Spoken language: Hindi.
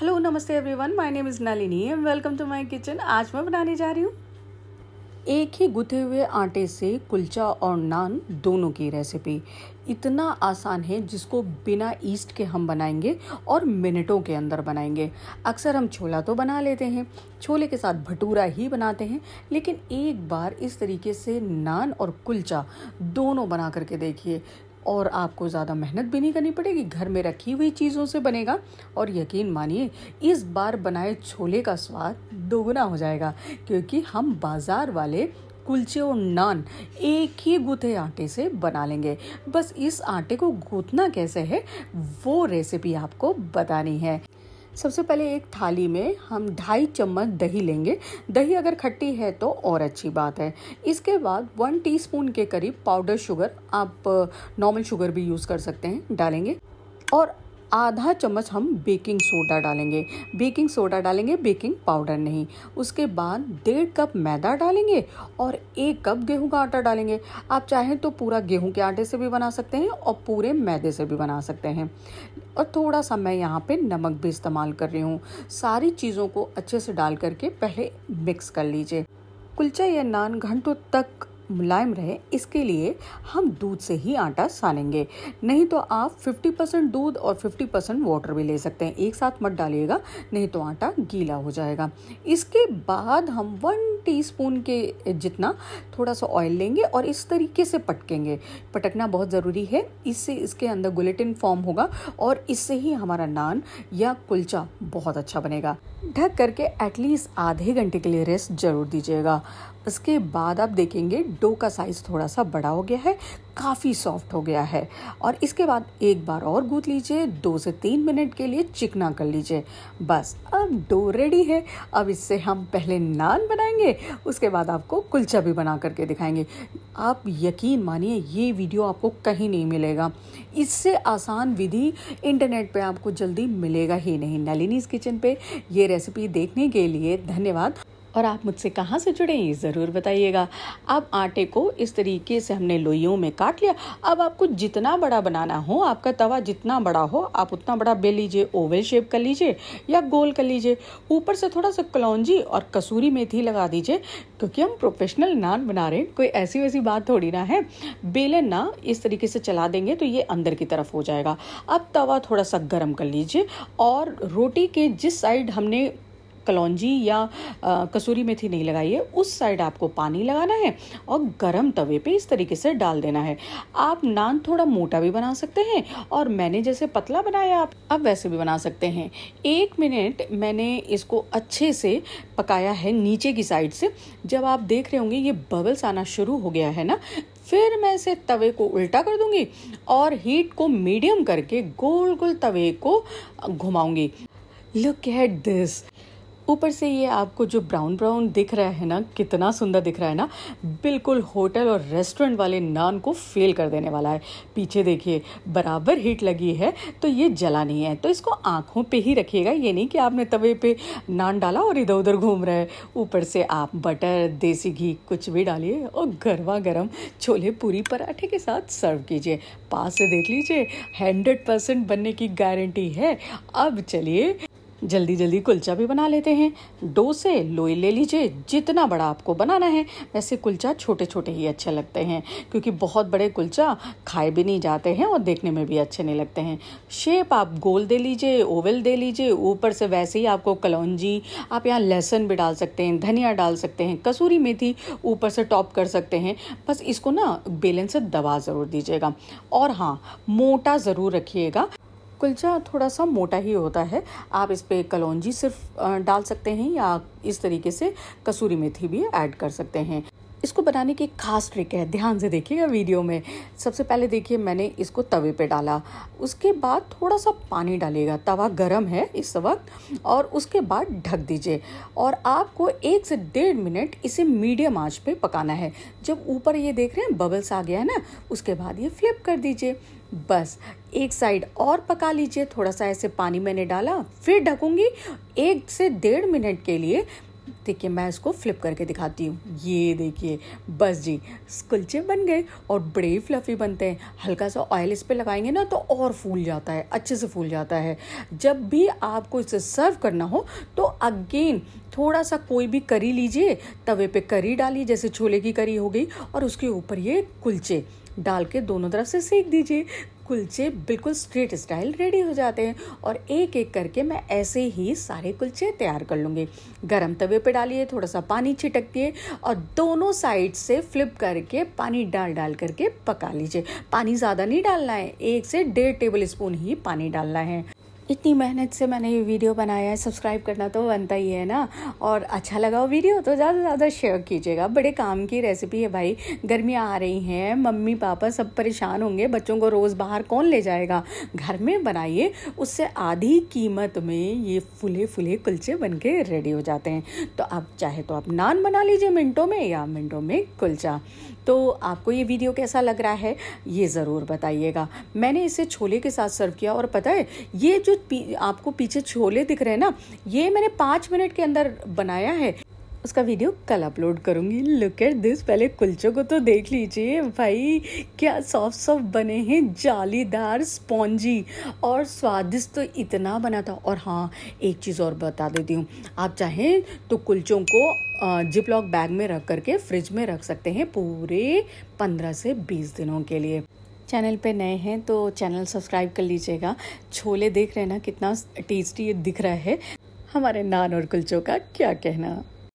हेलो नमस्ते everyone my name is Nalini and welcome to my kitchen आज मैं बनाने जा रही हूँ एक ही गुथे हुए आटे से कुलचा और नान दोनों की रेसिपी इतना आसान है जिसको बिना ईस्ट के हम बनाएंगे और मिनटों के अंदर बनाएंगे अक्सर हम छोला तो बना लेते हैं छोले के साथ भटूरा ही बनाते हैं लेकिन एक बार इस तरीके से नान और कुलचा दोनों बना करके देखिए और आपको ज़्यादा मेहनत भी नहीं करनी पड़ेगी घर में रखी हुई चीज़ों से बनेगा और यकीन मानिए इस बार बनाए छोले का स्वाद दोगुना हो जाएगा क्योंकि हम बाज़ार वाले कुलचे और नान एक ही गुथे आटे से बना लेंगे बस इस आटे को गूथना कैसे है वो रेसिपी आपको बतानी है सबसे पहले एक थाली में हम ढाई चम्मच दही लेंगे दही अगर खट्टी है तो और अच्छी बात है इसके बाद वन टीस्पून के करीब पाउडर शुगर आप नॉर्मल शुगर भी यूज़ कर सकते हैं डालेंगे और आधा चम्मच हम बेकिंग सोडा डालेंगे बेकिंग सोडा डालेंगे बेकिंग पाउडर नहीं उसके बाद डेढ़ कप मैदा डालेंगे और एक कप गेहूं का आटा डालेंगे आप चाहें तो पूरा गेहूं के आटे से भी बना सकते हैं और पूरे मैदे से भी बना सकते हैं और थोड़ा सा मैं यहाँ पे नमक भी इस्तेमाल कर रही हूँ सारी चीज़ों को अच्छे से डाल करके पहले मिक्स कर लीजिए कुलचा या नान घंटों तक मुलायम रहे इसके लिए हम दूध से ही आटा सानेंगे नहीं तो आप 50 परसेंट दूध और 50 परसेंट वाटर भी ले सकते हैं एक साथ मत डालिएगा नहीं तो आटा गीला हो जाएगा इसके बाद हम वन टीस्पून के जितना थोड़ा सा ऑयल लेंगे और इस तरीके से पटकेंगे पटकना बहुत ज़रूरी है इससे इसके अंदर गुलेटिन फॉर्म होगा और इससे ही हमारा नान या कुलचा बहुत अच्छा बनेगा ढक करके एटलीस्ट आधे घंटे के लिए रेस्ट जरूर दीजिएगा उसके बाद आप देखेंगे डो का साइज़ थोड़ा सा बड़ा हो गया है काफ़ी सॉफ्ट हो गया है और इसके बाद एक बार और गूँथ लीजिए दो से तीन मिनट के लिए चिकना कर लीजिए बस अब डो रेडी है अब इससे हम पहले नान बनाएंगे उसके बाद आपको कुलचा भी बना करके दिखाएंगे आप यकीन मानिए ये वीडियो आपको कहीं नहीं मिलेगा इससे आसान विधि इंटरनेट पर आपको जल्दी मिलेगा ही नहीं नलिनीज किचन पर ये रेसिपी देखने के लिए धन्यवाद और आप मुझसे कहाँ से जुड़े ये ज़रूर बताइएगा अब आटे को इस तरीके से हमने लोइयों में काट लिया अब आपको जितना बड़ा बनाना हो आपका तवा जितना बड़ा हो आप उतना बड़ा बेल लीजिए ओवल शेप कर लीजिए या गोल कर लीजिए ऊपर से थोड़ा सा कलौजी और कसूरी मेथी लगा दीजिए क्योंकि हम प्रोफेशनल नान बना रहे हैं कोई ऐसी वैसी बात थोड़ी ना है बेलन ना इस तरीके से चला देंगे तो ये अंदर की तरफ हो जाएगा अब तवा थोड़ा सा गर्म कर लीजिए और रोटी के जिस साइड हमने कलौजी या कसूरी मेथी नहीं लगाइए उस साइड आपको पानी लगाना है और गरम तवे पे इस तरीके से डाल देना है आप नान थोड़ा मोटा भी बना सकते हैं और मैंने जैसे पतला बनाया आप अब वैसे भी बना सकते हैं एक मिनट मैंने इसको अच्छे से पकाया है नीचे की साइड से जब आप देख रहे होंगे ये बबल्स आना शुरू हो गया है ना फिर मैं इसे तवे को उल्टा कर दूंगी और हीट को मीडियम करके गोल गोल तवे को घुमाऊंगी लुक एट दिस ऊपर से ये आपको जो ब्राउन ब्राउन दिख रहा है ना कितना सुंदर दिख रहा है ना बिल्कुल होटल और रेस्टोरेंट वाले नान को फेल कर देने वाला है पीछे देखिए बराबर हीट लगी है तो ये जला नहीं है तो इसको आँखों पर ही रखिएगा ये नहीं कि आपने तवे पर नान डाला और इधर उधर घूम रहे ऊपर से आप बटर देसी घी कुछ भी डालिए और गरमा गर्म छोले पूरी पराठे के साथ सर्व कीजिए पास से देख लीजिए हंड्रेड परसेंट बनने की गारंटी है अब चलिए जल्दी जल्दी कुलचा भी बना लेते हैं डोसे से लोई ले लीजिए जितना बड़ा आपको बनाना है वैसे कुलचा छोटे छोटे ही अच्छे लगते हैं क्योंकि बहुत बड़े कुलचा खाए भी नहीं जाते हैं और देखने में भी अच्छे नहीं लगते हैं शेप आप गोल दे लीजिए ओवल दे लीजिए ऊपर से वैसे ही आपको कलौजी आप यहाँ लहसुन भी डाल सकते हैं धनिया डाल सकते हैं कसूरी मेथी ऊपर से टॉप कर सकते हैं बस इसको ना बेलन से दबा ज़रूर दीजिएगा और हाँ मोटा ज़रूर रखिएगा कुलचा थोड़ा सा मोटा ही होता है आप इस पर कलौजी सिर्फ डाल सकते हैं या इस तरीके से कसूरी मेथी भी ऐड कर सकते हैं इसको बनाने की एक खास ट्रिक है ध्यान से देखिएगा वीडियो में सबसे पहले देखिए मैंने इसको तवे पे डाला उसके बाद थोड़ा सा पानी डालेगा तवा गरम है इस वक्त और उसके बाद ढक दीजिए और आपको एक से डेढ़ मिनट इसे मीडियम आंच पे पकाना है जब ऊपर ये देख रहे हैं बबल्स आ गया है ना उसके बाद ये फ्लिप कर दीजिए बस एक साइड और पका लीजिए थोड़ा सा ऐसे पानी मैंने डाला फिर ढकूंगी एक से डेढ़ मिनट के लिए देखिए मैं इसको फ्लिप करके दिखाती हूँ ये देखिए बस जी कुलचे बन गए और बड़े ही फ्लफ़ी बनते हैं हल्का सा ऑयल इस पर लगाएंगे ना तो और फूल जाता है अच्छे से फूल जाता है जब भी आपको इसे सर्व करना हो तो अगेन थोड़ा सा कोई भी करी लीजिए तवे पे करी डालिए जैसे छोले की करी हो गई और उसके ऊपर ये कुलचे डाल के दोनों तरफ से सेक दीजिए कुलचे बिल्कुल स्ट्रेट स्टाइल रेडी हो जाते हैं और एक एक करके मैं ऐसे ही सारे कुलचे तैयार कर लूँगी गर्म तवे पे डालिए थोड़ा सा पानी छिटक दिए और दोनों साइड से फ्लिप करके पानी डाल डाल करके पका लीजिए पानी ज़्यादा नहीं डालना है एक से डेढ़ टेबल स्पून ही पानी डालना है इतनी मेहनत से मैंने ये वीडियो बनाया है सब्सक्राइब करना तो बनता ही है ना और अच्छा लगा हो वीडियो तो ज़्यादा से ज़्यादा शेयर कीजिएगा बड़े काम की रेसिपी है भाई गर्मियाँ आ रही हैं मम्मी पापा सब परेशान होंगे बच्चों को रोज़ बाहर कौन ले जाएगा घर में बनाइए उससे आधी कीमत में ये फुले फुले कुलचे बन के रेडी हो जाते हैं तो आप चाहे तो आप नान बना लीजिए मिनटों में या मिनटों में कुलचा तो आपको ये वीडियो कैसा लग रहा है ये ज़रूर बताइएगा मैंने इसे छोले के साथ सर्व किया और पता है ये जो पी, आपको पीछे छोले दिख रहे हैं ना ये मैंने पाँच मिनट के अंदर बनाया है उसका वीडियो कल अपलोड करूँगी लुक एट दिस पहले कुलचों को तो देख लीजिए भाई क्या सॉफ्ट सॉफ्ट बने हैं जालीदार स्पॉन्जी और स्वादिष्ट तो इतना बना था और हाँ एक चीज़ और बता देती हूँ आप चाहें तो कुलचों को जिप लॉक बैग में रख करके फ्रिज में रख सकते हैं पूरे पंद्रह से बीस दिनों के लिए चैनल पे नए हैं तो चैनल सब्सक्राइब कर लीजिएगा छोले देख रहे ना कितना टेस्टी दिख रहा है हमारे नान और कुलचों का क्या कहना